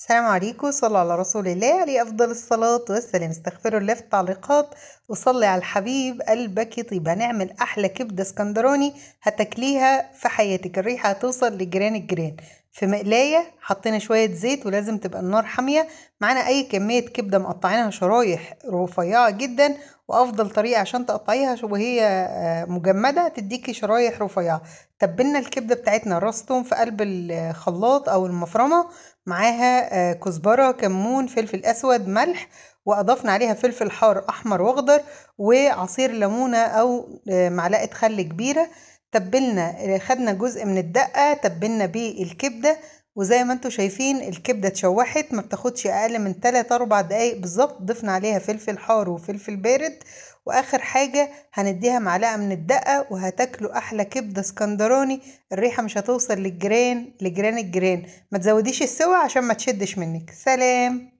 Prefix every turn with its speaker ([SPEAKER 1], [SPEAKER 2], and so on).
[SPEAKER 1] السلام عليكم صلى على رسول الله عليه أفضل الصلاة والسلام استغفروا الله في التعليقات وصلي على الحبيب قلبك طيب هنعمل أحلى كبدة اسكندراني هتاكليها في حياتك الريحة هتوصل لجيران الجيران في مقلاية حطينا شوية زيت ولازم تبقى النار حامية معانا أي كمية كبدة مقطعينها شرايح رفيعة جدا وأفضل طريقة عشان تقطعيها وهي آه، مجمدة تديكي شرايح رفيعة تبلنا الكبدة بتاعتنا راس في قلب الخلاط أو المفرمة معاها آه، كزبرة كمون فلفل أسود ملح وأضفنا عليها فلفل حار أحمر وأخضر وعصير ليمونة أو آه، معلقة خل كبيرة تبلنا خدنا جزء من الدقة تبلنا بيه الكبده وزي ما انتوا شايفين الكبدة اتشوحت ما بتاخدش اقل من 3 4 دقايق بالظبط ضفنا عليها فلفل حار وفلفل بارد واخر حاجة هنديها معلقة من الدقة وهتاكلوا احلى كبدة اسكندراني الريحة مش هتوصل للجيران لجيران الجيران ما تزوديش السوى عشان ما تشدش منك سلام